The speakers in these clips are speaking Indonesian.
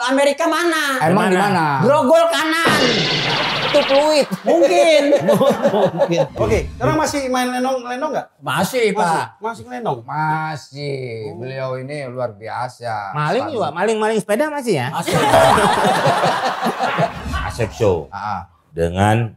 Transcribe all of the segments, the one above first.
Amerika mana? Emang di mana? Grogol kanan. Itu fluid. Mungkin. Mungkin. Oke, sekarang masih main lenong-lenong gak? Masih, masih, Pak. Masih lenong? Masih. Oh. Beliau ini luar biasa. Maling juga, maling-maling sepeda masih ya? Masih. Asep Show. Ah. Dengan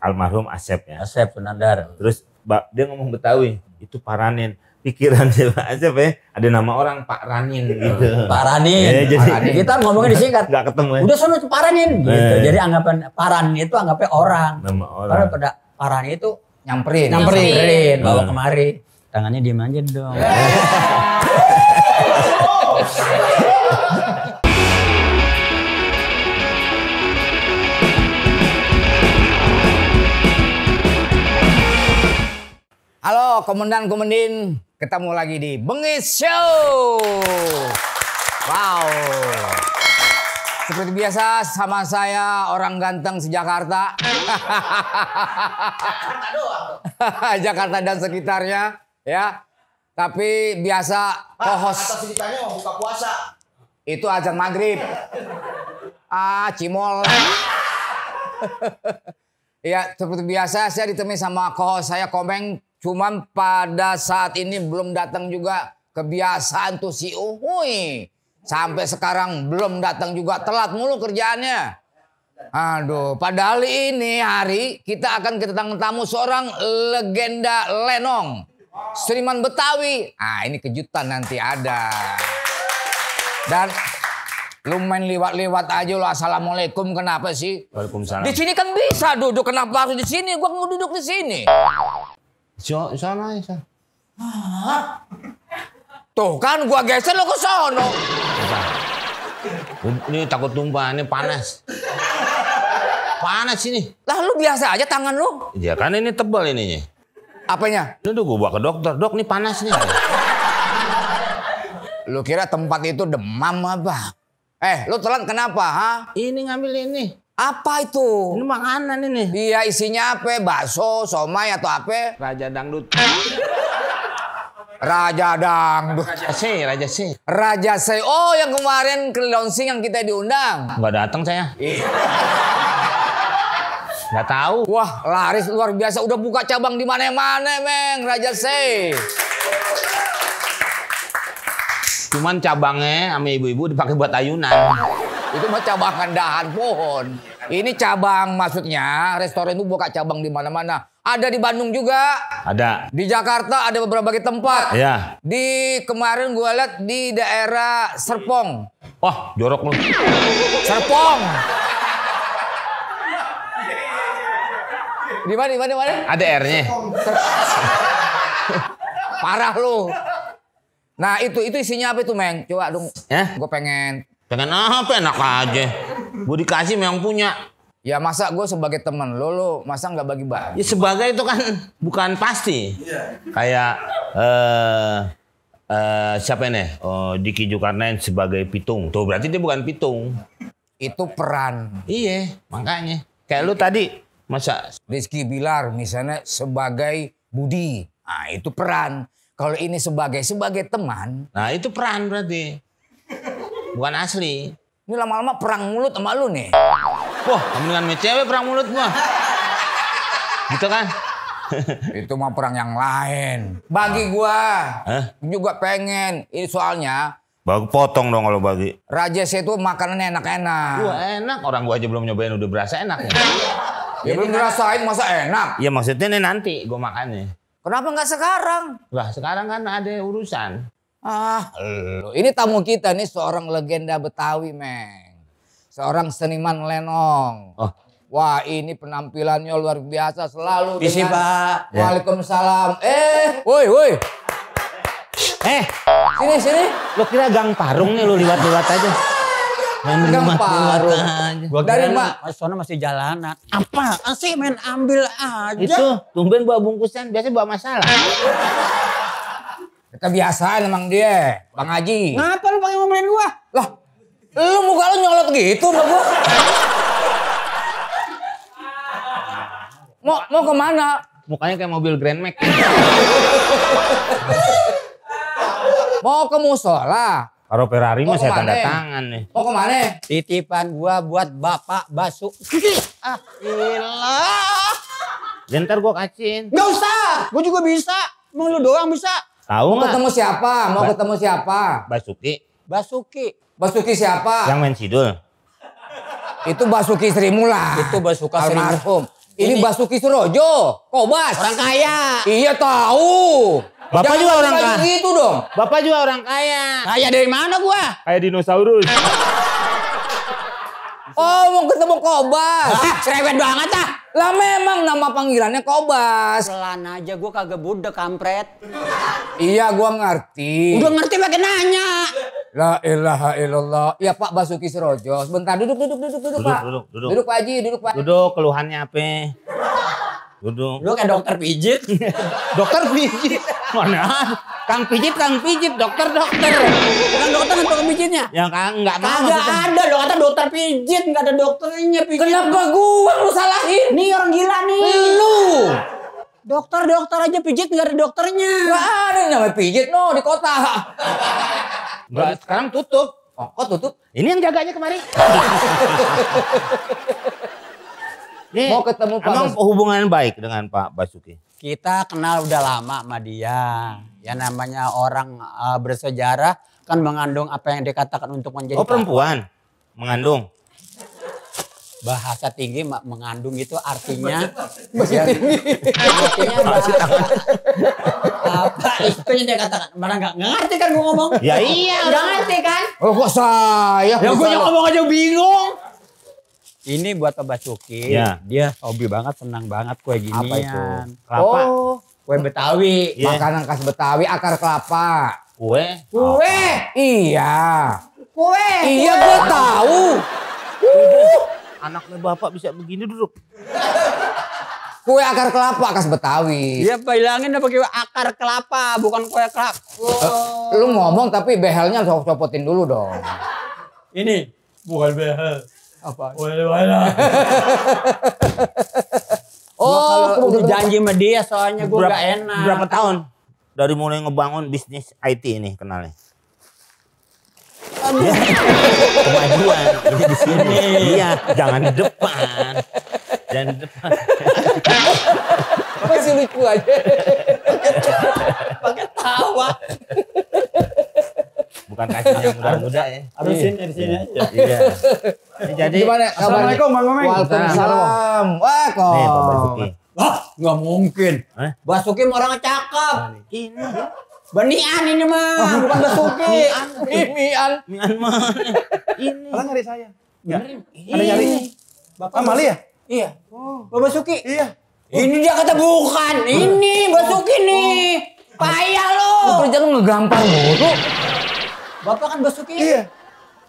almarhum Asep ya. Asep Penandar. Terus dia ngomong Betawi, itu paranin. Pikiran siapa Asep ya ada nama orang Pak Ranin iya. gitu. Pak Ranin. Ya, jadi, Pak Ranin. Kita ngomongnya disingkat. Gak ketemu. Ya. Udah sono Pak Ranin gitu. Eh. Jadi anggapan Pak Ranin itu anggapnya orang. Nama orang. Karena pada Pak Ranin itu nyamperin. Nyamperin. nyamperin. Bawa nah. kemari. Tangannya diem aja dong. Eh. Halo komandan komandan. Ketemu lagi di Bengis Show. Wow. Seperti biasa sama saya orang ganteng sejakarta. Jakarta doang. Jakarta dan sekitarnya ya. Tapi biasa kohos. mau buka puasa. Itu ajang maghrib. Ah, cimol. ya, seperti biasa saya ditemui sama kohos saya Komeng Cuman pada saat ini belum datang juga kebiasaan tuh si Uhuy. Sampai sekarang belum datang juga telat mulu kerjaannya. Aduh, padahal ini hari kita akan kedatangan tamu seorang legenda Lenong. Seniman Betawi. Ah, ini kejutan nanti ada. Dan lu main lewat-lewat aja lu assalamualaikum kenapa sih? Waalaikumsalam. Di sini kan bisa duduk kenapa harus di sini? Gua mau duduk di sini. Jo, sana ya. Tuh kan gua geser lo ke sono. Ini takut tumpah, ini panas. Panas ini. Lah lu biasa aja tangan lu. Ya kan ini tebal ininya. Apanya? Lu tuh gua bawa ke dokter, dok ini panas nih. lu kira tempat itu demam apa? Eh, lu telan kenapa, ha? Ini ngambil ini. Apa itu? Ini makanan ini. Iya isinya apa? Bakso, somay atau apa? Raja dangdut. Raja Dangdut. Raja C, Raja C. Raja C. Oh, yang kemarin ke launching yang kita diundang. Gak datang saya. Iya. Gak tahu. Wah, laris luar biasa. Udah buka cabang di mana-mana, Meng. Raja C. Cuman cabangnya sama ibu-ibu dipakai buat ayunan. Itu mah cabang dahan pohon. Ini cabang maksudnya restoran itu buka cabang di mana-mana. Ada di Bandung juga. Ada. Di Jakarta ada beberapa tempat. Iya. Di kemarin gue liat di daerah Serpong. Wah, jorok lu. Serpong. Di mana, di mana, di mana? Ada R-nya. Parah lu. Nah itu, itu isinya apa itu Meng? Coba dong, eh? gue pengen Pengen apa enak aja. Gue dikasih memang punya. Ya masa gue sebagai temen lo, lo masa nggak bagi-bagi? Ya sebagai itu kan bukan pasti. Iya. Kayak uh, uh, siapa nih, Oh, Diki Jukarnain sebagai Pitung. Tuh berarti dia bukan Pitung. Itu peran. Iya, makanya. Kayak lu tadi masa Rizky Bilar misalnya sebagai Budi. Nah, itu peran. Kalau ini sebagai sebagai teman. Nah, itu peran berarti. Bukan asli. Ini lama-lama perang mulut sama lu nih. Wah, kamu dengan cewek perang mulut gua? Gitu kan? Itu mah perang yang lain. Bagi gua Hah? juga pengen. Ini soalnya Baru potong dong kalau bagi. Raja saya itu makanannya enak-enak. Gua enak, orang gua aja belum nyobain udah berasa enak. Ya, ya belum ngerasain masa enak. Iya maksudnya nih nanti gua makannya. Kenapa nggak sekarang? Lah sekarang kan ada urusan. Ah, lu. Ini tamu kita nih seorang legenda Betawi, Meng. Seorang seniman Lenong. Oh. Wah, ini penampilannya luar biasa selalu. Bisi, dengan... Pak. Ya. Waalaikumsalam. Ya. Eh, woi, woi. Eh, sini sini. Lu kira gang parung nih lu liwat-liwat aja. Main gang parung. Gua Dari Mbak, oh, soalnya masih jalanan. Apa? Asih main ambil aja. Itu tumben bawa bungkusan, biasanya bawa masalah. Kebiasaan emang dia, Bang Haji. Ngapa lu pake ngomelin gua? Lah, lu muka lu nyolot gitu sama gua. mau mau kemana? Mukanya kayak mobil Grand Max. mau ke musola. Kalau Ferrari mah saya tanda tangan nih. Mau kemana? Titipan gua buat Bapak Basu. ah, ilah. Dan ntar gua kacin. Gak usah, gua juga bisa. Mau lu doang bisa. Tahu nggak? Ketemu siapa? Mau ba ketemu siapa? Basuki. Basuki. Basuki siapa? Yang main Sidul. Itu Basuki Sri Mula. Itu Basuki Sri Almarhum. Ini, Basuki Surojo, Kobas. Orang kaya. Iya tahu. Bapak Jangan juga orang kaya. gitu dong. Bapak juga orang kaya. Kaya dari mana gua? Kaya dinosaurus. oh, mau ketemu Kobas. Ah, cerewet banget ah. Lah memang nama panggilannya Kobas. Pelan aja gue kagak budek kampret. Iya gue ngerti. Udah ngerti pakai nanya. La ilaha illallah. Ya Pak Basuki Serojo. Sebentar duduk duduk duduk duduk, duduk Pak. Duduk duduk duduk. Pak Haji duduk Pak. Duduk keluhannya apa? Dudung. Lu kayak dokter pijit. dokter pijit. Mana? Kang pijit, Kang pijit, dokter, dokter. Bukan dokter kan tukang pijitnya. Ya kang nggak mau. Kagak ada dong, kata dokter pijit, nggak ada dokternya pijit. Kenapa gua lu salahin? Nih orang gila nih. Lu. Dokter, dokter aja pijit nggak ada dokternya. Gak ada namanya pijit no di kota. Gak, sekarang tutup. Oh, kok tutup? Ini yang jaganya kemarin. Nih, mau ketemu Pak Emang Basuki. hubungan baik dengan Pak Basuki? Kita kenal udah lama sama dia. Ya namanya orang uh, bersejarah kan mengandung apa yang dikatakan untuk menjadi Oh, perempuan. Kakak. Mengandung. Bahasa tinggi mengandung itu artinya bahasa iya. tinggi. Artinya bahasa, apa itu yang dia katakan mana nggak ngerti kan gue ngomong ya iya nggak ngerti kan oh kok saya ya gue ngomong aja bingung ini buat Pak Basuki. Ya. Dia hobi banget, senang banget kue gini. Apa itu? Kelapa. Oh. Kue Betawi. Yeah. Makanan khas Betawi, akar kelapa. Kue? Kue. Apa? Iya. Kue. Iya gue tahu. Uh. Uhuh. Anaknya bapak bisa begini duduk. Kue akar kelapa khas Betawi. Iya, bilangin pakai akar kelapa, bukan kue kelapa. Oh. Lu ngomong tapi behelnya copotin dulu dong. Ini bukan behel. Apa? Boleh mana? oh, kalau udah janji sama dia soalnya gue gak enak. Berapa tahun? Dari mulai ngebangun bisnis IT ini kenalnya. Ya. kemajuan ini di sini. Iya, jangan di depan. Jangan di depan. Masih lucu aja. Pakai tawa bukan kasihnya yang muda-muda ya. Habisin iya. dari sini aja. Iya. iya. Jadi gimana? Assalamualaikum Bang Komeng. Waalaikumsalam. Wah, kok. Nih, Pak Basuki. Wah, nggak mungkin. Eh? Basuki orangnya cakep. Ini. Benian ini mah, oh, bukan Basuki. Mian. Mian. Mian mah. Ini. Orang nyari saya. Benerin. Ada nyari. Bapak ah, Mali ya? Iya. Oh. Basuki. Iya. Ini dia kata bukan. Ini Basuki nih. Oh. Payah lo. Lu kerja ngegampang mulu. Bapak kan Basuki. Iya.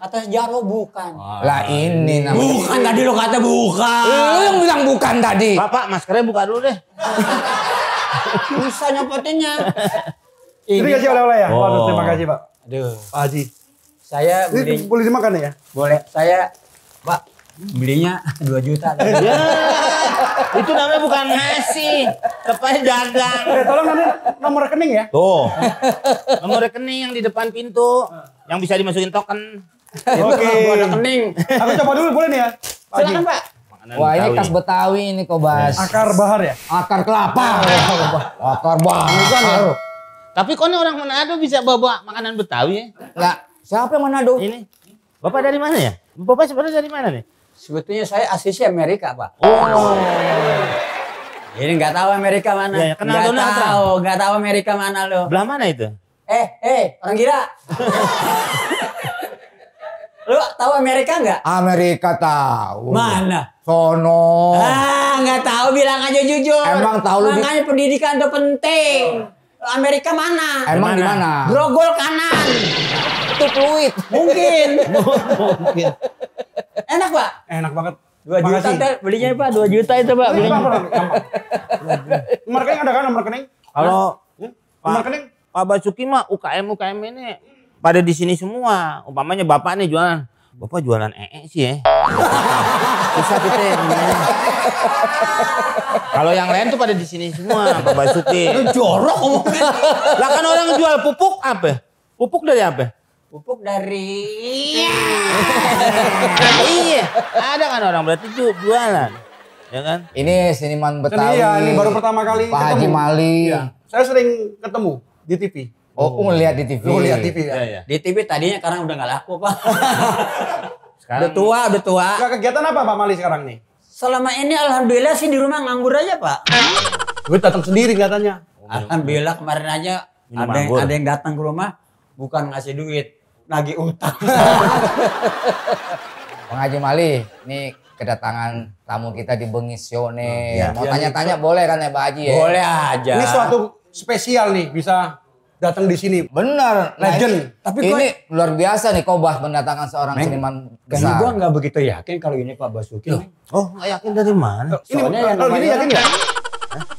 Kata Jarwo bukan. Wah, Lah ini namanya. Bukan tadi lo kata bukan. Lu yang bilang bukan tadi. Bapak maskernya buka dulu deh. Bisa nyopotinnya. Ini kasih oleh-oleh ya. oh. terima kasih Pak. Aduh. Pak Haji. Saya beli. Boleh dimakan ya? Boleh. Saya Pak belinya 2 juta. Ya, itu namanya bukan ngasih, tapi dagang. Eh, tolong nanti nomor rekening ya. Tuh, nomor rekening yang di depan pintu, yang bisa dimasukin token. Oke. Okay. rekening. Aku coba dulu boleh nih ya. Silakan Pak. Makanan Wah ini khas Betawi ini kok Bas. Akar bahar ya? Akar kelapa. Akar bahar. Bukan ya. Tapi kok ini orang Manado bisa bawa makanan Betawi ya? Enggak. Siapa yang Manado? Ini. Bapak dari mana ya? Bapak sebenarnya dari mana nih? sebetulnya saya asisi Amerika pak. Oh. ini nggak tahu Amerika mana. Ya, ya kenal gak tahu, nggak tahu Amerika mana lo. Belah mana itu? Eh, eh, orang kira lo tahu Amerika nggak? Amerika tahu. Mana? Sono. Ah, nggak tahu bilang aja jujur. Emang tahu lu. Makanya di... pendidikan itu penting. Amerika mana? Emang di mana? Grogol kanan. Itu fluid. Mungkin. Mungkin. Enak pak? Enak banget. Dua juta kan belinya pak, dua juta itu pak. Belinya. Nomor rekening ada kan nomor rekening? Kalau hmm? nomor rekening? Pak Basuki mah UKM UKM ini pada di sini semua. Umpamanya bapak nih jualan, bapak jualan ee sih eh. gitu ya. Bisa kita ya. Kalau yang lain tuh pada di sini semua, Pak Basuki. Lu jorok ngomongnya. Lah kan orang jual pupuk apa? Pupuk dari apa? pupuk dari iya. iya ada kan orang berarti jualan ya kan ini siniman ya, Betawi iya ini baru pertama kali Pak Haji Mali iya. saya sering ketemu di TV Oh, oh. ngeliat di TV. Lu lihat TV ya? Ya, ya? Di TV tadinya sekarang udah nggak laku, Pak. sekarang udah tua, udah tua. Nah, kegiatan apa Pak Mali sekarang nih? Selama ini alhamdulillah sih di rumah nganggur aja, Pak. Gue datang sendiri katanya. Alhamdulillah kemarin aja ada yang, ada yang datang ke rumah bukan ngasih duit, lagi utang. Bang Haji Mali, ini kedatangan tamu kita di Bengisio nih. Ya, Mau iya, tanya-tanya iya. boleh kan ya Pak Haji ya? Boleh aja. Ini suatu spesial nih bisa datang di sini. Benar, legend. Nah, Tapi ini, ini luar biasa nih kau bahas mendatangkan seorang Men, seniman besar. Gue nggak begitu yakin kalau ini Pak Basuki. Loh. Oh, nggak yakin dari mana? Soalnya ini, yang kalau ini yakin ya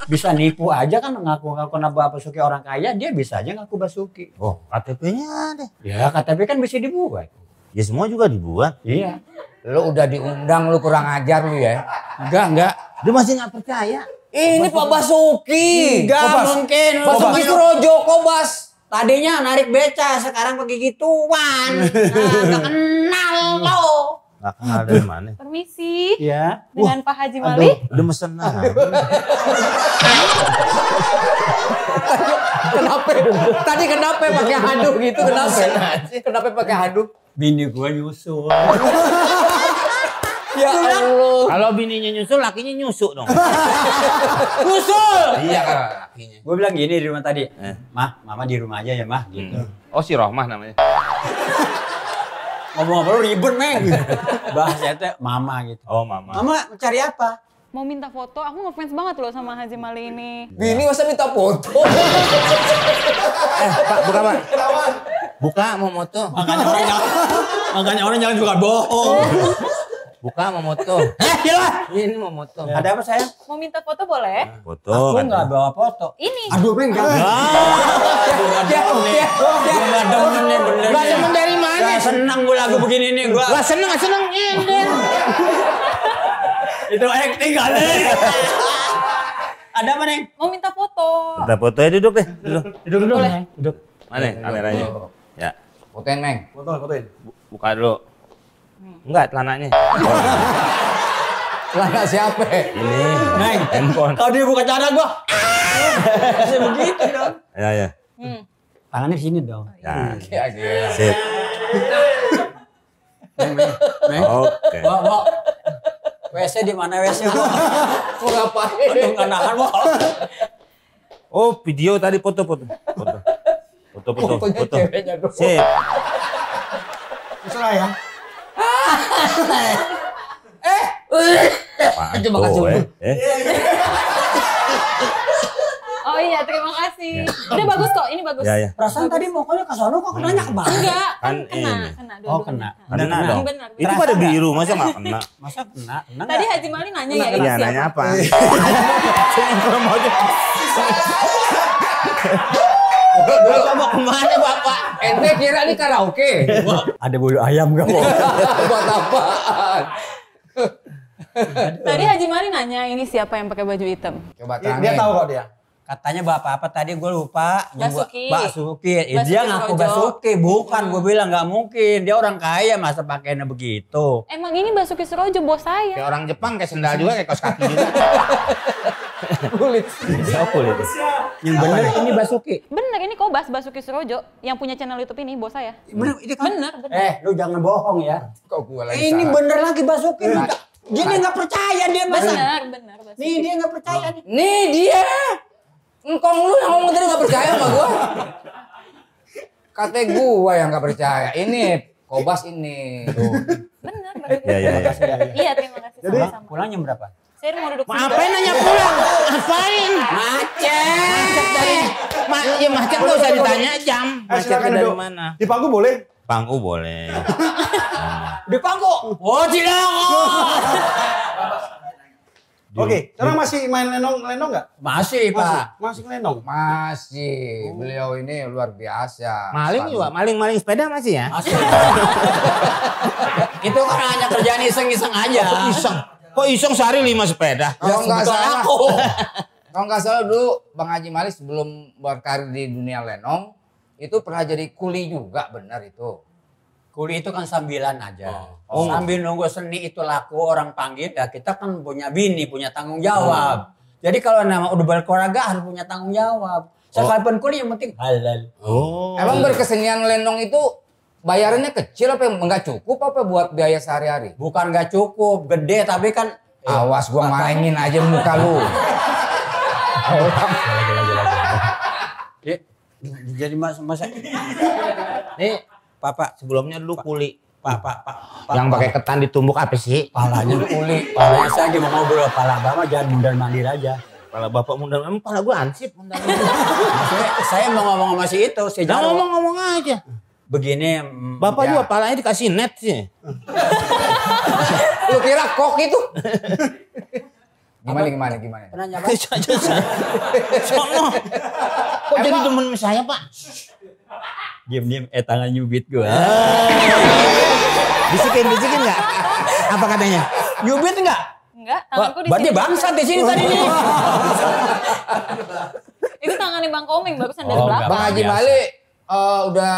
bisa nipu aja kan ngaku-ngaku nabah Basuki orang kaya, dia bisa aja ngaku Basuki. Oh, KTP-nya deh. Ya, KTP kan bisa dibuat. Ya semua juga dibuat. Iya. lo udah diundang, lo kurang ajar lu ya. Enggak, enggak. Dia masih nggak percaya. Ini Pak Basuki. Enggak Kobas. mungkin. Basuki Surojo, Kobas. Tadinya narik beca, sekarang pergi gituan. Nah, gak kenal lo. Kakak ada mana? Permisi. Ya. Dengan Wah, Pak Haji Mali. Aduh, udah mesen nah. kenapa? Tadi kenapa pakai handuk gitu? Kenapa? Kenapa pakai handuk? Bini gue ya nyusul. Ya Allah. Kalau bininya nyusul, lakinya nyusuk dong. nyusul. Iya kan lakinya. Gue bilang gini di rumah tadi, eh. mah, mama di rumah aja ya mah gitu. Hmm. Oh si Rohmah namanya ngomong apa lu ribet meng bahasnya tuh mama gitu oh mama mama cari apa mau minta foto, aku ngefans banget loh sama Haji Mali ini. Bini masa minta foto? eh, Pak, buka, Pak. Buka, mau foto. Makanya orang makanya orang jangan juga bohong. Buka mau moto. Eh, gila. Iya Ini mau moto. Ya. Ada apa saya Mau minta foto boleh? Nah, foto. Aku enggak bawa foto. Ini. Aduh, Bang. Enggak. Aduh, dia dia demen ya bener. Gua demen dari mana? senang seneng gua lagu begini nih gua. Gua seneng, senang. seneng. Iya, Itu acting kali. Ada apa, Neng? Mau minta foto. Minta foto ya duduk deh. Duduk. Duduk dulu. Duduk. Mana kameranya? Ya. Fotoin, Neng. foto fotoin. Buka dulu. Enggak, celananya. Celana siapa? Ini. Neng. Handphone. Kalau dia buka celana gua. Bisa begitu dong. Ya, iya. Hmm. Tangannya sini dong. Ya. Oke, ya, oke. Ya. Sip. Neng, Oke. Mbak, mbak. WC di mana WC, mbak? Gua ngapain? Aduh, nggak nahan, mbak. Oh, video tadi foto-foto. Foto. Foto-foto. Foto. Sip. Terserah ya eh, coba kasih eh. Oh iya, terima kasih. Udah ya. bagus kok, ini bagus. Ya, ya. Perasaan bagus. tadi mukanya ke sono kok kena nyak banget. Enggak, kan, kan kena, ini. kena. Dua, oh, kena. Kena, kena dong. Benar, Itu pada biru, masa enggak kena? Masa kena? kena tadi Haji Mali nanya ya, Iya, nanya apa? Saya mau aja. Bapak mau kemana Bapak? Ente kira ini karaoke? Ada bulu ayam gak mau? Buat apa? Tadi Haji Mari nanya ini siapa yang pakai baju hitam? Coba tanya. Dia tahu kok dia. Katanya bapak apa tadi gue lupa. Basuki. Mbak Suki. Ya, dia ngaku Basuki. Bukan gue hmm. bilang gak mungkin. Dia orang kaya masa pakainya begitu. Emang ini Basuki Surojo bos saya. Kayak orang Jepang kayak sendal juga kayak kos kaki juga. Kulit. Siapa kulit? Yang bener ini Basuki. Bener ini Kobas Basuki Surojo yang punya channel YouTube ini bos saya. Bener, ini kan? Eh, lu jangan bohong ya. Kok gua lagi Ini benar lagi Basuki. Nah. Iya. Gini nggak percaya dia masa. Bener, bener. Basuki. Nih dia nggak percaya oh. nih. Nih dia. Engkong lu yang ngomong tadi nggak percaya sama gua. Kata gua yang nggak percaya. Ini Kobas ini. benar Bener, bener. Iya, iya, iya, iya. terima kasih. Jadi, pulangnya berapa? Saya mau duduk. Ngapain nanya pulang? Ngapain? Macet. Macet dari ma ya macet enggak usah ditanya jam. Eh, macet eh, dari mana? Di pangku boleh? Pangku boleh. Hmm. Di pangku? Oh tidak. Oke, okay. sekarang masih main lenong lenong nggak? Masih, masih, Pak. Masih lenong. Masih. Oh. Beliau ini luar biasa. Maling juga, maling-maling sepeda masih ya? Masih. Itu kan hanya kerjaan iseng-iseng aja. iseng. Kok iseng sehari lima sepeda? Ya, enggak salah. Aku. Kalau nggak salah dulu Bang Haji Malik sebelum berkarir di dunia lenong itu pernah jadi kuli juga benar itu. Kuli itu kan sambilan aja. Oh. oh. Sambil nunggu seni itu laku orang panggil ya kita kan punya bini punya tanggung jawab. Oh. Jadi kalau nama udah berkeluarga harus punya tanggung jawab. Oh. Sekalipun kuli yang penting halal. Oh. Emang iya. berkesenian lenong itu bayarannya kecil apa enggak cukup apa buat biaya sehari-hari? Bukan enggak cukup, gede tapi kan iya. awas gua mainin aja muka lu. Iya. Jadi mas mas nih papa sebelumnya lu kuli Papa pak yang pakai ketan ditumbuk apa sih palanya kuli palanya saya lagi mau ngobrol pala bapak jangan mundar mandir aja Kalau bapak mundar, emang pala gue ansip mundar. saya, saya mau ngomong sama si itu, si Ngomong-ngomong aja begini bapak ya. juga palanya dikasih net sih lu kira kok itu gimana gimana gimana nanya apa sono kok jadi temen saya pak diam diam eh tangan nyubit gua bisikin bisikin nggak apa katanya nyubit nggak Enggak, tanganku di Berarti bangsa di sini tadi nih. Itu tangannya Bang Koming, barusan dari oh, belakang. Bang Haji Malik Uh, udah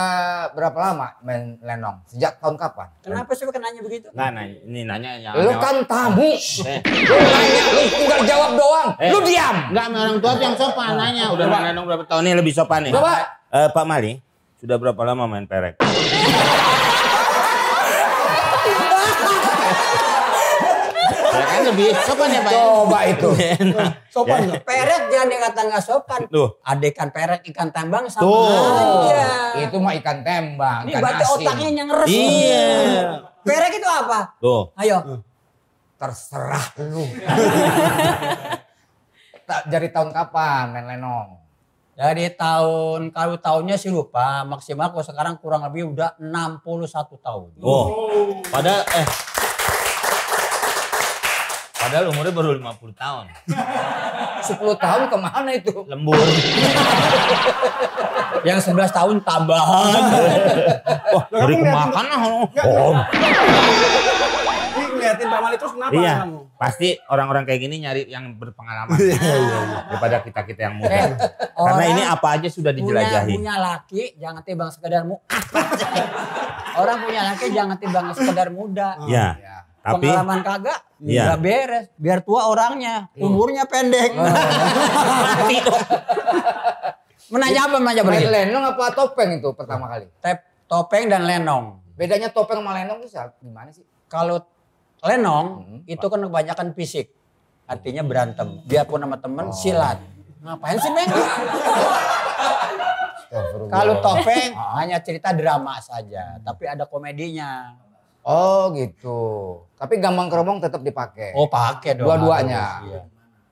berapa lama main lenong? Sejak tahun kapan? Kenapa sih kan nanya begitu? Nah, nah ini nanya yang Lu kan tamu. Eh, lu nanya, lu tinggal jawab doang. Eh. Lu diam. Enggak, orang tua yang sopan nah, nanya. Nah, udah main lenong berapa tahun ini lebih sopan nih. Berapa? Uh, Pak Mali, sudah berapa lama main perek? ya kan lebih sopan ya Pak. Ya? Coba itu. Ya, nah. sopan ya. Perek jangan dikata nggak sopan. Tuh. Adekan perek ikan tembang sama Tuh. aja. Itu mah ikan tembang. Ini berarti otaknya yang resmi. Iya. Perek itu apa? Tuh. Ayo. Hmm. Terserah lu. Dari tahun kapan main lenong? Dari tahun kalau tahunnya sih lupa maksimal kalau sekarang kurang lebih udah 61 tahun. Oh. Pada eh Padahal umurnya baru 50 tahun. 10 tahun kemana itu? Lembur. yang 11 tahun tambahan. Wah, beri kemakan lah. Oh. iya. kamu? Pasti orang-orang kayak gini nyari yang berpengalaman. Iya, iya, iya. daripada kita-kita yang muda. Eh, Karena ini apa aja sudah dijelajahi. Punya, punya laki jangan tiba sekedar muda. orang punya laki jangan tiba sekedar muda. Oh, ya Api? Pengalaman kagak, ya. beres. Biar tua orangnya, iya. umurnya pendek. Oh. menanya apa menanya apa? lenong apa topeng itu pertama kali? Tep, topeng dan lenong. Bedanya topeng sama lenong itu gimana sih? Kalau lenong hmm, itu kan kebanyakan fisik. Artinya berantem. Biarpun sama temen oh. silat. Ngapain sih, neng Kalau topeng hanya cerita drama saja, tapi ada komedinya. Oh gitu. Tapi gambang keromong tetap dipakai. Oh pakai dong. Dua-duanya. Iya.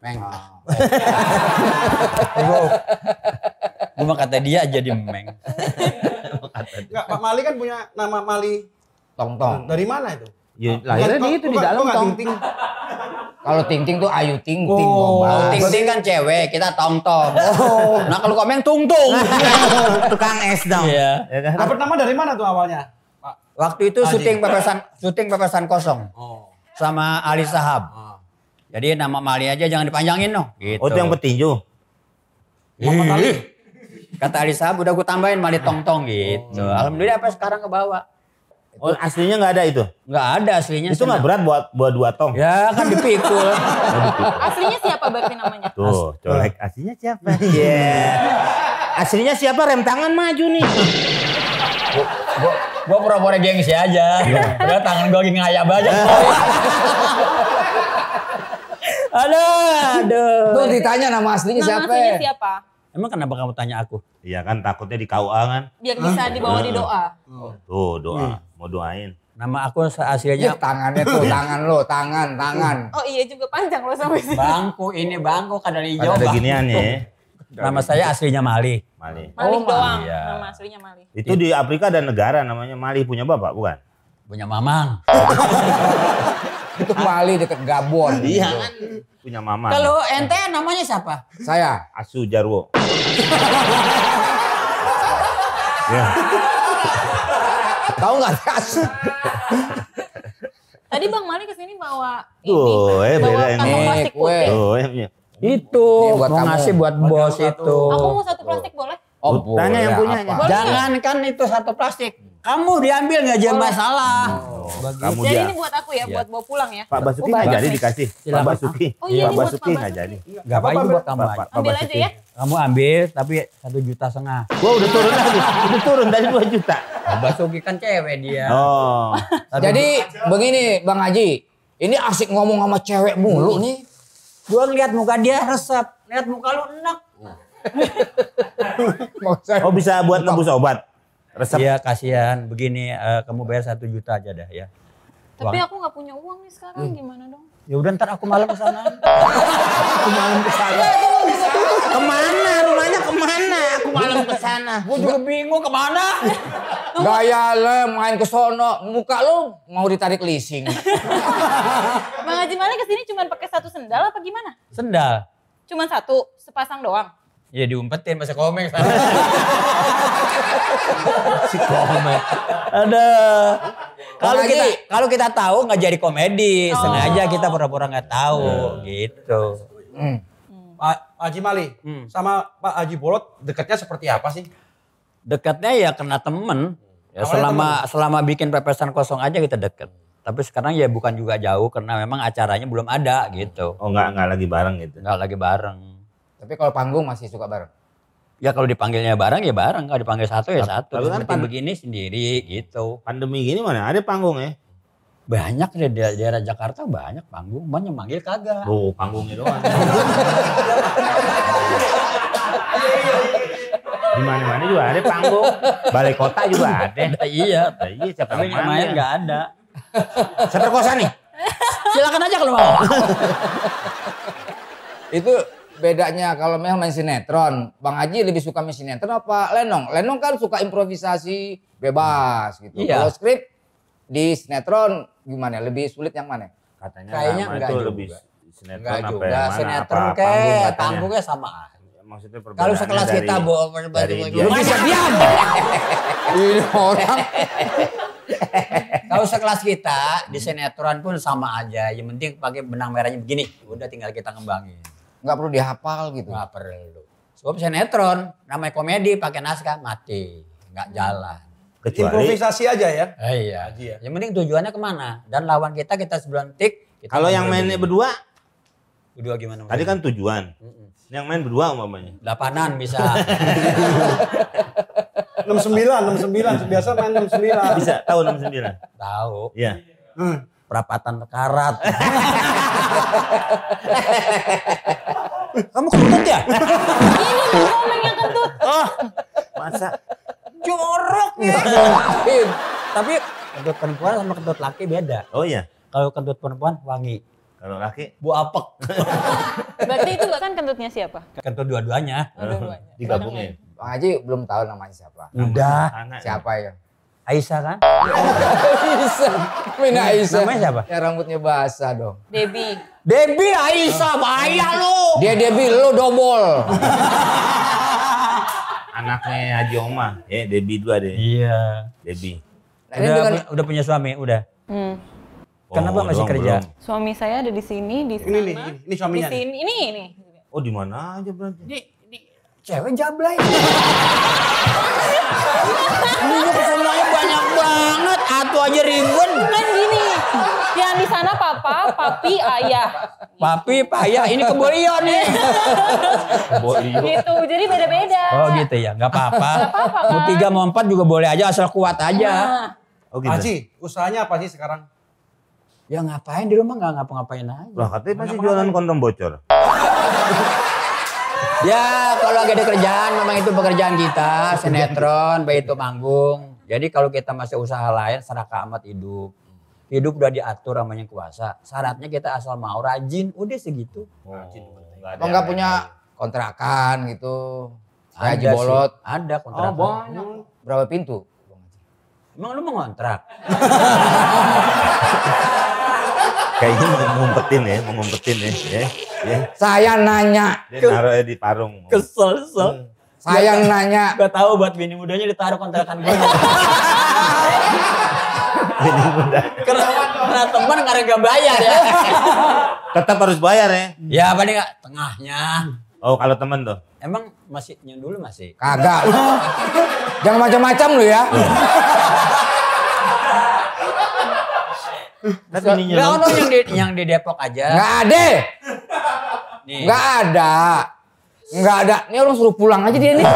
Meng. Oh. Gue mau kata dia jadi meng. Enggak, Pak Mali kan punya nama Mali Tongtong. Dari mana itu? Ya, ah. lahirnya di itu di dalam tong. Kalau Tingting tuh ayu Tingting ting. Oh, ting kan cewek, kita Tongtong. Oh. Nah kalau komen tung Tukang es dong. Iya. Ya kan? Apa nama dari mana tuh awalnya? Waktu itu syuting papasan syuting papasan kosong. Oh. Sama Ali Sahab. Oh. Jadi nama Mali aja jangan dipanjangin noh. Gitu. Oh itu yang petinju. Muhammad Kata Ali Sahab udah gue tambahin Mali Tong Tong oh. gitu. Oh. Alhamdulillah apa sekarang ke bawah. Oh, aslinya nggak ada itu? Nggak ada aslinya. Itu nggak berat buat buat dua tong. Ya kan dipikul. Oh, aslinya siapa berarti namanya? Tuh, colek. Aslinya siapa? Iya. yeah. Aslinya siapa? Rem tangan maju nih gue pura-pura gengsi aja. Udah iya. tangan gue lagi ngayap banyak. aduh, aduh. Tuh ditanya nama aslinya nama siapa? aslinya siapa? Emang kenapa kamu tanya aku? Iya kan takutnya di KUA kan. Biar bisa iya. dibawa di doa. Oh. Tuh doa, iya. mau doain. Nama aku aslinya ya, tangannya tuh tangan lo, tangan, tangan. Oh iya juga panjang lo sampai sini. Bangku ini bangku kadang kan hijau. Ada giniannya. ya. Nama saya aslinya Mali. Oh, Mali. Mali doang. Iya. Nama aslinya Mali. Itu di Afrika ada negara namanya Mali punya bapak bukan? Punya Mamang. itu Mali dekat Gabon. Iya kan. Punya Mamang. Kalau ente namanya siapa? Saya Asu Jarwo. ya. Tahu nggak Asu? Tadi Bang Mali kesini bawa ini. Tuh, eh, bawa kantong plastik putih. Tuh, eh, itu ya, buat mau ngasih buat, buat bos itu. Aku mau satu plastik oh. boleh? Oh, Tanya yang punya. Jangan kan itu satu plastik. Kamu diambil nggak jadi masalah. Oh, kamu jadi dia. ini buat aku ya, ya, buat bawa pulang ya. Pak Basuki nggak jadi dikasih. Pak Basuki. Oh, iya, Pak Basuki nggak jadi. Gak apa-apa buat kamu aja. Ambil aja ya. Kamu ambil tapi satu juta setengah. Gua udah turun lagi. Udah turun tadi dua juta. Basuki kan cewek dia. Oh. Jadi begini Bang Haji. Ini asik ngomong sama cewek mulu nih gue ngeliat muka dia resep lihat muka lu enak oh bisa buat nebus obat resep Iya kasihan begini uh, kamu bayar satu juta aja dah ya tapi aku nggak punya uang nih sekarang hmm. gimana dong Ya udah ntar aku malam kesana. aku malam kesana. Kemana? Rumahnya kemana? Aku malam kesana. Gue juga bingung kemana. Gaya le main ke sono, muka lo mau ditarik leasing. Bang Haji Malik kesini cuma pakai satu sendal apa gimana? Sendal. cuma satu, sepasang doang. Ya diumpetin masa komeng. si komeng. Ada. Kalau kita kalau kita tahu nggak jadi komedi, oh. sengaja kita pura-pura nggak -pura tahu hmm. gitu. Hmm. Pak Haji Mali hmm. sama Pak Haji Bolot dekatnya seperti apa sih? Dekatnya ya kena temen. Ya, selama temen. selama bikin pepesan kosong aja kita deket. Tapi sekarang ya bukan juga jauh karena memang acaranya belum ada gitu. Oh nggak nggak lagi bareng gitu? Nggak lagi bareng. Tapi kalau panggung masih suka bareng? Ya kalau dipanggilnya barang ya barang, kalau dipanggil satu ya satu. Tapi kan pan begini sendiri gitu. Pandemi gini mana ada panggung ya? Banyak di daerah, daerah Jakarta banyak panggung, mana manggil kagak. Oh, panggungnya doang. di mana-mana juga ada panggung, balai kota juga ada. Nah, iya, ada, nah, iya siapa Tapi yang main nggak ada. Saya perkosa nih. Silakan aja kalau mau. Itu bedanya kalau memang main sinetron, Bang Haji lebih suka main sinetron apa Lenong? Lenong kan suka improvisasi bebas gitu. Iya. Kalau skrip di sinetron gimana? Lebih sulit yang mana? Katanya kayaknya enggak itu juga. lebih sinetron enggak juga. mana? Sinetron apa, ke tanggungnya sama. Maksudnya Kalau sekelas dari, kita bohong berbanding Lu bisa diam. Ini orang. Kalau sekelas kita di sinetron pun sama aja. Yang penting pakai benang merahnya begini. Udah tinggal kita kembangin nggak perlu dihafal gitu nggak perlu sebab sinetron namanya komedi pakai naskah mati nggak jalan Kecuali, improvisasi aja ya eh, iya Aja. Ya? yang penting tujuannya kemana dan lawan kita kita sebelum tik kalau yang mainnya berdua berdua gimana tadi kan tujuan mm -mm. yang main berdua umpamanya lapanan bisa 69, 69. Biasa main 69. Bisa, tahu 69? Tahu. Iya. Hmm. Perapatan karat. Kamu kentut ya? Ini loh yang kentut. Oh, masa? Jorok ya. Tapi kentut perempuan sama kentut laki beda. Oh iya? Kalau kentut perempuan wangi. Kalau laki? Bu apek. Berarti itu kan kentutnya siapa? Kentut dua-duanya. Dua-duanya. Digabungin. Bang Haji belum tahu namanya siapa. Udah. Ya? Siapa ya? Aisyah kan? Aisyah. Mina Aisyah. Namanya siapa? Ya rambutnya basah dong. Debi. Debi Aisyah, bahaya lu. Dia Debi, lu dobol. Anaknya Haji Oma, ya eh, Debi dua deh. Iya. Debi. Nah, udah, dengan... udah punya suami, udah. Hmm. Kenapa oh, masih doang, kerja? Belum. Suami saya ada di sini, di sana. Ini ini, ini suaminya. Di sini, ini, ini. Oh, di mana aja berarti? Di, di... Cewek jablay. Dulu kesenangannya banyak banget. Atu aja ribuan. Kan gini. Yang di sana papa, papi, ayah. Papi, payah. Ini kebolio nih. kebolio. Gitu. Jadi beda-beda. Oh gitu ya. Gak apa-apa. Gak apa-apa tiga, mau empat juga boleh aja. Asal kuat aja. Nah. Oh gitu. Aji, usahanya apa sih sekarang? Ya ngapain di rumah nggak ngapa-ngapain aja. Lah katanya masih jualan kondom bocor. ya kalau gak ada kerjaan memang itu pekerjaan kita sinetron baik itu manggung jadi kalau kita masih usaha lain serakah amat hidup hidup udah diatur namanya kuasa syaratnya kita asal mau rajin udah segitu oh, nggak oh, nggak punya kontrakan gitu ada Haji bolot sih. ada oh, kontrakan oh, banyak. berapa pintu Emang lu mau ngontrak? Kayaknya mau ngumpetin ya, mau ngumpetin ya. ya, ya. Saya nanya. Dia naruhnya di parung. Kesel, kesel. Hmm. Saya gua, iya. nanya. Gak tau buat bini mudanya ditaruh kontrakan gue. bini muda. Karena, temen teman karena gak bayar ya. Tetap harus bayar ya. Ya paling gak tengahnya. Oh kalau temen tuh? Emang masih yang dulu masih? Kagak. Jangan macam-macam lu ya. Iya. Tapi nyelam. ono yang di yang di Depok aja. nggak ada. nggak ada. nggak ada. Ini orang suruh pulang aja dia nih.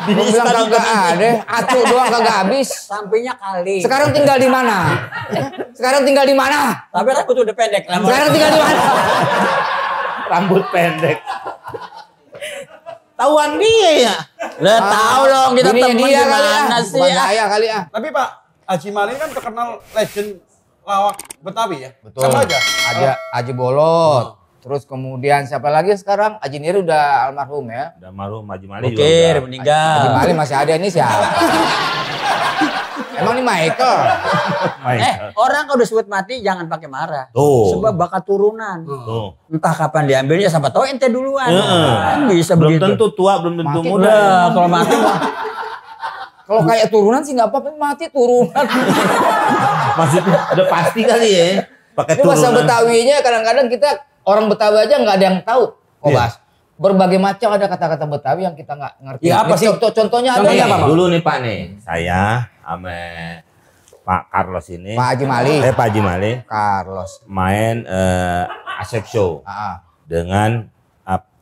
Di bilang kagak ada, atu doang kagak habis. Sampainya kali. Sekarang tinggal di mana? Sekarang tinggal di mana? Tapi aku tuh udah pendek. Lama Sekarang tinggal di mana? rambut pendek. Tahuan dia ya. Lah ah, tahu dong kita temen dia kali ya. sih. kali ya. Tapi Pak, Haji Mali kan terkenal legend lawak Betawi ya. Betul. Siapa aja. Aja Haji oh. Bolot. Oh. Terus kemudian siapa lagi sekarang? Haji Niri udah almarhum ya. Udah almarhum Haji Mali Bukir, juga. Udah. meninggal. Haji Mali masih ada ini siapa? Emang ini Michael. Michael. Eh, orang kalau udah sweet mati jangan pakai marah. Tuh. Sebab bakal turunan. Tuh. Entah kapan diambilnya sampai tahu ente duluan. Uh. Kan bisa belum begitu. tentu tua, belum tentu mati muda. kalau mati kalau kayak turunan sih nggak apa-apa, mati turunan. Masih ada pasti kali ya. Pakai Ini bahasa Betawinya kadang-kadang kita orang Betawi aja nggak ada yang tahu. Oh, yeah. Berbagai macam ada kata-kata Betawi yang kita nggak ngerti. Ya, apa sih? Contoh, contohnya ada apa, Dulu nih Pak nih, saya sama Pak Carlos ini. Pak Haji Mali. Eh Pak Haji Mali. Carlos. Main uh, Asep Show. Ah, ah. Dengan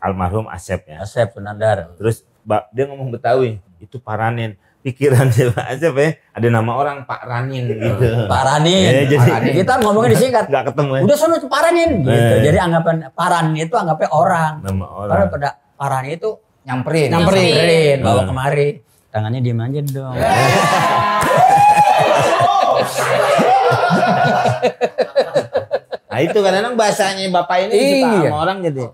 almarhum Asep ya. Asep Penandar. Terus dia ngomong Betawi, itu paranin pikiran siapa aja ya ada nama orang Pak Ranin gitu. gitu. Pak Ranin. Ya, jadi Pak Ranin. kita ngomongnya disingkat. Gak ketemu. Ya. Udah sono Pak Ranin gitu. Eh. Jadi anggapan Pak Ranin itu anggapnya orang. Nama orang. Karena pada Pak Ranin itu nyamperin, nyamperin, nyamperin bawa eh. kemari. Tangannya diem aja dong. Eh. nah itu kadang emang bahasanya bapak ini iya. suka sama orang gitu.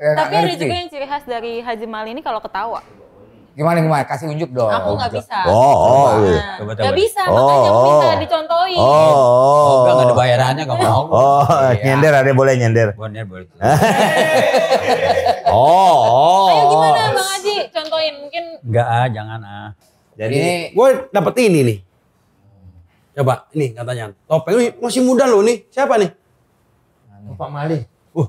Ya. Tapi ada juga yang ciri khas dari Haji Mali ini kalau ketawa. Gimana gimana? Kasih unjuk dong. Aku nggak bisa. Oh, oh iya. Coba, oh, oh. Gak bisa, oh, makanya aku minta oh. dicontohin. Oh, oh, oh. gak ada bayarannya gak mau. Oh, ya. nyender ada boleh nyender. Boleh, boleh. oh, oh. Ayo gimana Bang Aji? Contohin mungkin. Enggak ah, jangan ah. Jadi, ini... gue dapet ini nih. Coba, ini katanya. Topeng masih muda loh nih. Siapa nih? Anu. Pak Mali. Uh.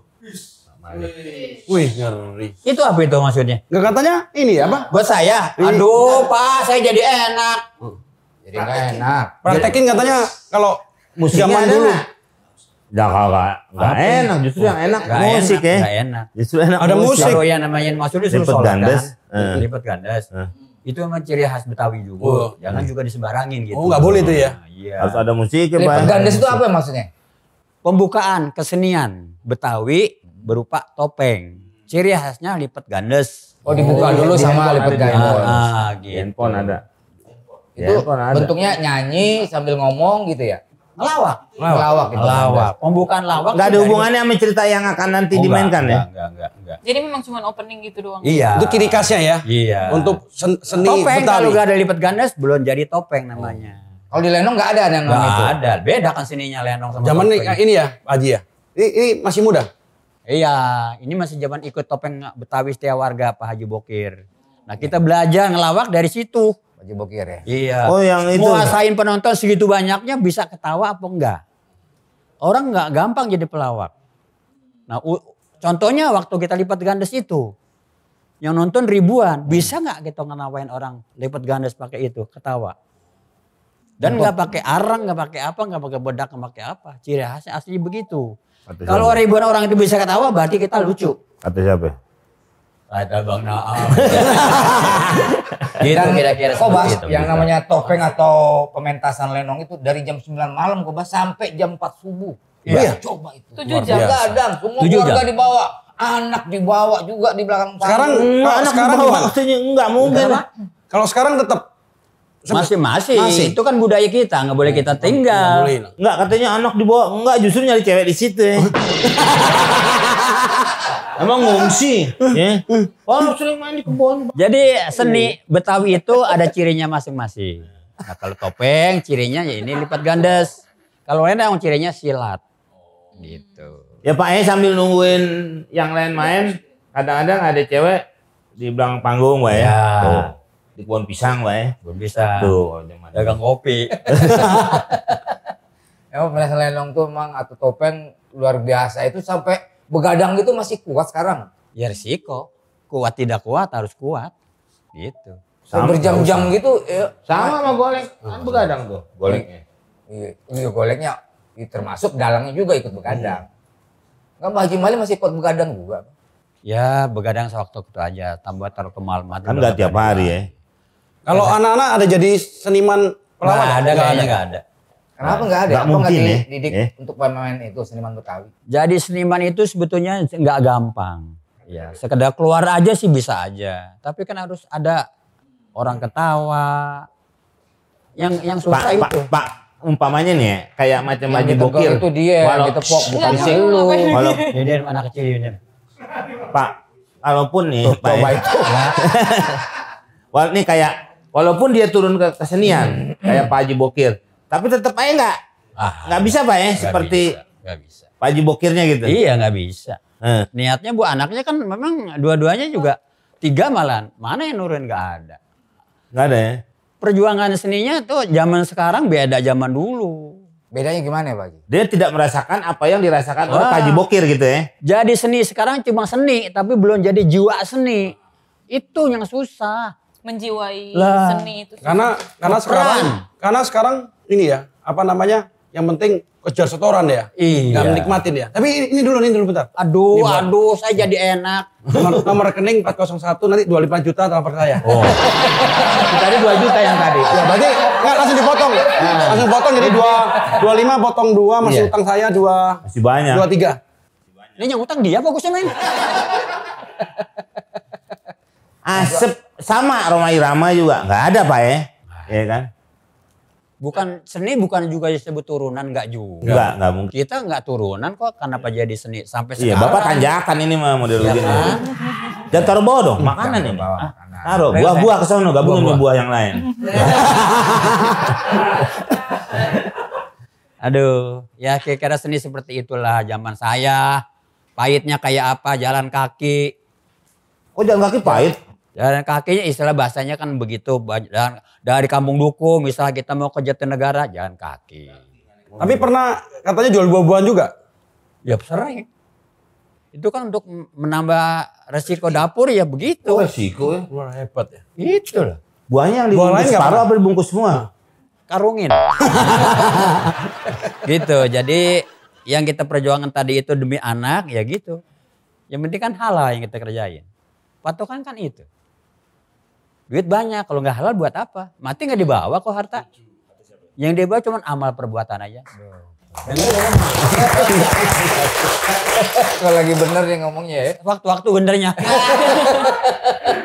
Wih ngeri. Itu apa itu maksudnya? Gak katanya ini ya apa? Buat saya. Aduh pak, saya jadi enak. Oh, jadi gak enak. Praktekin katanya kalau musik zaman dulu. Enggak kalau gak, enak, justru yang enak gak musik enak, eh. ya. Gak enak. Justru enak Ada musik. Kalau yang namanya masuk itu Lipet gandes. Uh. Kan? Eh. Lipet gandes. Uh. Itu memang ciri khas Betawi juga. Oh. Jangan juga disembarangin gitu. Oh gak boleh itu ya? Nah, iya. Harus ada musik ya Pak. Lipet gandes itu apa maksudnya? Pembukaan kesenian Betawi berupa topeng. Ciri khasnya lipat gandes. Oh, dibuka dulu dulu sama lipat ah, gandes. Ah, gitu. Handphone ada. Itu handphone ada. bentuknya nyanyi sambil ngomong gitu ya. Oh, lawak, lawak. Lawak. Gitu ngelawak. Pembukaan lawak. Gak ada hubungannya sama cerita yang akan nanti oh, dimainkan enggak, ya? Enggak, enggak, enggak. Jadi memang cuma opening gitu doang. Iya. Itu kiri khasnya ya? Iya. Untuk sen seni Topeng Betawi. kalau gak ada lipat gandes belum jadi topeng namanya. Oh. Kalau di Lenong gak ada yang namanya itu. Enggak ada. Beda kan seninya Lenong sama Zaman ini, ini ya, Haji ya. Ini, ini masih muda. Iya, ini masih zaman ikut topeng Betawi setiap warga Pak Haji Bokir. Nah kita belajar ngelawak dari situ. Haji Bokir ya? Iya. Oh yang itu. Muasain penonton segitu banyaknya bisa ketawa apa enggak? Orang enggak gampang jadi pelawak. Nah contohnya waktu kita lipat gandes itu. Yang nonton ribuan, bisa nggak kita ngenawain orang lipat gandes pakai itu, ketawa? Dan nggak pakai arang, nggak pakai apa, nggak pakai bedak, nggak pakai apa. Ciri khasnya asli begitu. Kalau ribuan orang itu bisa ketawa berarti kita lucu. Kata siapa? Kata Bang Naam. gitu kira-kira. bahas itu, yang gitu. namanya topeng atau pementasan lenong itu dari jam 9 malam kok bahas sampai jam 4 subuh. Iya, ya, coba itu. Tujuh jam. ada, semua Tujuh keluarga jam. dibawa. Anak dibawa juga di belakang. Sekarang, anak sekarang dibawa. Enggak mungkin. Kalau sekarang tetap masih, masih itu kan budaya kita nggak boleh oh, kita tinggal nggak, katanya anak dibawa nggak justru nyari cewek di situ ya. Emang ngungsi, ya? Oh, sering main di kebun. Jadi seni Betawi itu ada cirinya masing-masing. Nah, kalau topeng cirinya ya ini lipat gandes. Kalau yang cirinya silat. Gitu. Ya Pak E sambil nungguin yang lain main, kadang-kadang ada cewek di belakang panggung, Pak ya. ya. Oh di kebun pisang lah ya kebun pisang tuh dagang kopi emang penelitian lenong tuh emang atau topeng luar biasa itu sampai begadang itu masih kuat sekarang ya risiko kuat tidak kuat harus kuat gitu sama, berjam-jam gitu ya. sama sama golek kan begadang tuh goleknya iya, iya goleknya iya, termasuk dalangnya juga ikut begadang hmm. Iya. nggak kan Pak Haji Mali masih ikut begadang juga ya begadang sewaktu itu aja tambah taruh ke malam kan nggak tiap hari ya kalau anak-anak ada jadi seniman pelawak? Gak ada, gak ada, gak ada. Kenapa nggak ada? Gak mungkin gak ya. dididik ya. untuk pemain itu seniman Betawi? Jadi seniman itu sebetulnya nggak gampang. Ya, sekedar keluar aja sih bisa aja. Tapi kan harus ada orang ketawa. Yang yang susah pa, itu. Pak, pak, umpamanya nih ya, kayak macam Haji Bokir. Itu dia, walau, gitu pok, bukan si lu. Walau, ini anak kecil ini. Pak, walaupun nih, Pak. Ya. Itu. nih kayak Walaupun dia turun ke kesenian hmm. kayak Pak Haji Bokir, tapi tetap aja nggak ah, nggak bisa Pak ya seperti nggak bisa. Pak Haji Bokirnya gitu. Iya nggak bisa. Hmm. Niatnya bu anaknya kan memang dua-duanya juga tiga malan, Mana yang nurun nggak ada. Nggak ada ya. Perjuangan seninya tuh zaman sekarang beda zaman dulu. Bedanya gimana ya Pak Haji? Dia tidak merasakan apa yang dirasakan oleh Pak Haji ah. Bokir gitu ya. Jadi seni sekarang cuma seni tapi belum jadi jiwa seni. Itu yang susah menjiwai lah. seni itu. Karena karena Operan. sekarang karena sekarang ini ya, apa namanya? Yang penting kejar setoran ya. Iya. dan nikmatin ya. Tapi ini, dulu, nih dulu bentar. Aduh, ini aduh, saya jadi enak. Nomor, nomor rekening 401 nanti 25 juta transfer saya. Oh. tadi 2 juta yang tadi. Ya, berarti enggak langsung dipotong. Nah. Langsung potong jadi 2 25 potong 2 masih iya. utang saya 2 Masih banyak. 2 Ini yang utang dia fokusnya main. Asep sama Roma Irama juga nggak ada pak ya, ya kan? Bukan seni bukan juga disebut turunan nggak juga. Nggak nggak mungkin. Kita nggak turunan kok kenapa jadi seni sampai iya, sekarang. Iya bapak tanjakan ini mah model iya begini. kan? Dan taruh dong makanan nih. Bawa. Ah, taruh buah-buah ke sana gabungin buah, buah. buah yang lain. Aduh, ya kira-kira seni seperti itulah zaman saya. Pahitnya kayak apa? Jalan kaki. Oh, jalan kaki pahit? Jalan kakinya istilah bahasanya kan begitu. Dan dari kampung duku misalnya kita mau ke Jatinegara jalan kaki. Tapi pernah katanya jual buah-buahan juga? Ya sering. Itu kan untuk menambah resiko dapur ya begitu. Oh, resiko ya. Luar hebat ya. Itu lah. Buahnya yang dibungkus Buah separuh apa dibungkus semua? Karungin. gitu. Jadi yang kita perjuangan tadi itu demi anak ya gitu. Yang penting kan halal yang kita kerjain. Patokan kan itu. Duit banyak, kalau nggak halal buat apa? Mati nggak dibawa kok harta. Yang dibawa cuma amal perbuatan aja. Kalau lagi bener yang ngomongnya ya. Waktu-waktu benernya.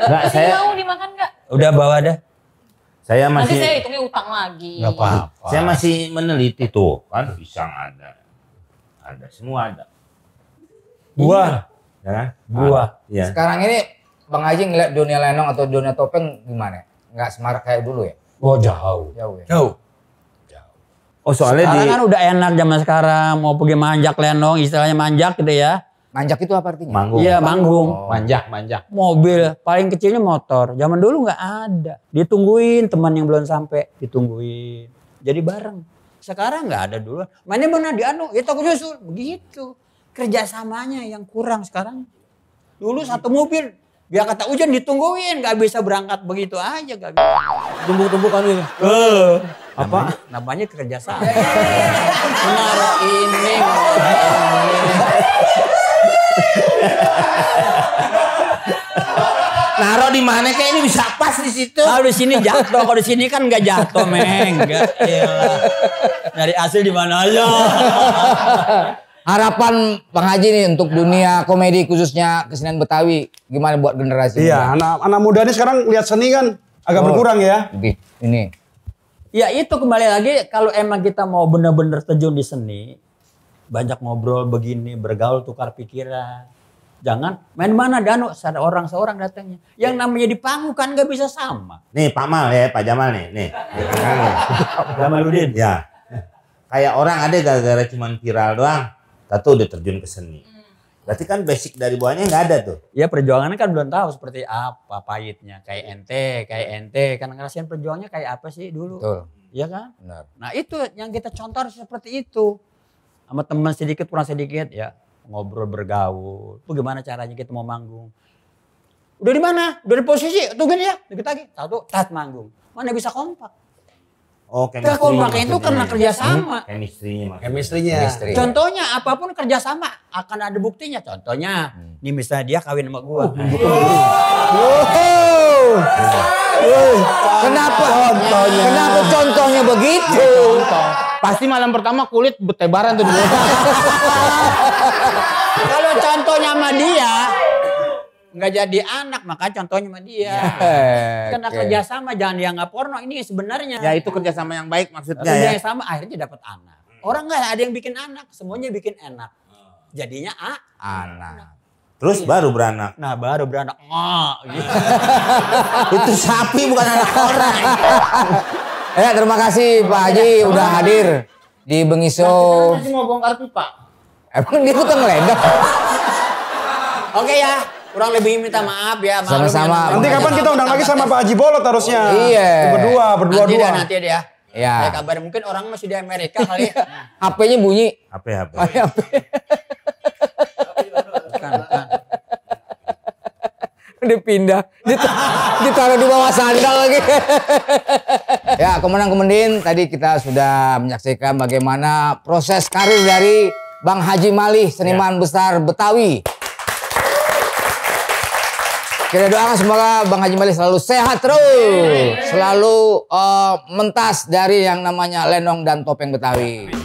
Enggak, saya mau dimakan enggak? Udah bawa dah. Saya masih Nanti saya hitungnya utang lagi. Enggak apa-apa. Saya masih meneliti tuh, kan pisang ada. Ada semua ada. Buah. Ya, buah. Ya. Sekarang ini Bang Haji ngeliat dunia Lenong atau dunia Topeng gimana? Enggak semarak kayak dulu ya? Oh jauh. Jauh ya? Jauh. jauh. Oh soalnya sekarang di... kan udah enak zaman sekarang mau pergi manjak lenong istilahnya manjak gitu ya. Manjak itu apa artinya? Manggung. Iya, manggung. Oh. Manjak, manjak. Mobil, paling kecilnya motor. Zaman dulu nggak ada. Ditungguin teman yang belum sampai, ditungguin. Jadi bareng. Sekarang nggak ada dulu. Mainnya mana anu? ya toko susul. Begitu. Kerjasamanya yang kurang sekarang. Dulu satu mobil dia kata hujan ditungguin, gak bisa berangkat begitu aja, nggak bisa. Tumbuk-tumbukan ini gitu. Uh. Eh. Apa? Namanya, namanya kerja sama. Naro ini, Naro di mana kayak ini bisa pas di situ. Kalau ah, di sini jatuh, kalau di sini kan nggak jatuh, Meng. Enggak, Dari hasil di mana aja harapan Bang Haji nih untuk ya. dunia komedi khususnya kesenian Betawi gimana buat generasi Iya, anak anak muda ini sekarang lihat seni kan agak oh, berkurang ya. Lebih ini. Ya itu kembali lagi kalau emang kita mau benar-benar terjun di seni, banyak ngobrol begini, bergaul, tukar pikiran. Jangan main mana danu ada orang seorang datangnya. Yang namanya di panggung kan gak bisa sama. Nih Pak Mal ya, Pak Jamal nih, nih. Jamaludin. Ya. Kayak orang ada gara-gara cuman viral doang tato udah terjun ke seni. Hmm. Berarti kan basic dari buahnya nggak ada tuh. Ya perjuangannya kan belum tahu seperti apa pahitnya. Kayak ente, iya. kayak ente. Iya. Kan ngerasain perjuangnya kayak apa sih dulu. Betul. Iya kan? Benar. Nah itu yang kita contoh seperti itu. Sama teman sedikit kurang sedikit ya. Ngobrol bergaul. Bagaimana caranya kita mau manggung. Udah di mana? Udah di posisi? Tungguin ya. Dikit lagi. Satu, tat manggung. Mana bisa kompak. Oh, chemistry. Nah, itu karena kerjasama. Chemistry-nya. Chemistry-nya. Contohnya apapun kerjasama akan ada buktinya. Contohnya, hmm. ini misalnya dia kawin sama gua. Oh. Oh. Kenapa? Contohnya. Kenapa contohnya begitu? Contoh. Pasti malam pertama kulit betebaran tuh di Kalau contohnya sama dia, nggak jadi anak maka contohnya sama dia ya, karena okay. kerjasama jangan dianggap porno ini sebenarnya ya itu kerjasama yang baik maksudnya kerjasama ya sama akhirnya dapat anak orang nggak ada yang bikin anak semuanya bikin enak jadinya a anak Terus iya. baru beranak. Nah baru beranak. Oh, gitu. itu sapi bukan anak orang. eh terima kasih Pak Haji udah hadir di Bengiso. Nah, kita mau bongkar pipa. Emang dia tuh ngeledek. Oke okay, ya. Kurang lebih minta iya. maaf ya. ya Sama-sama. Nanti ya, kapan kita undang ya. lagi sama Pak Haji Bolot harusnya. Iya. Berdua, berdua-dua. Nanti dua. nanti ada ya. Ya. Saya kabar mungkin orang masih di Amerika kali. HP-nya bunyi. HP HP. HP. Bukan, pindah. Ditaruh di bawah sandal lagi. ya, kemenang kemendin tadi kita sudah menyaksikan bagaimana proses karir dari Bang Haji Malih, seniman ya. besar Betawi. Kita doakan semoga Bang Haji Malik selalu sehat terus. Selalu uh, mentas dari yang namanya lenong dan topeng Betawi.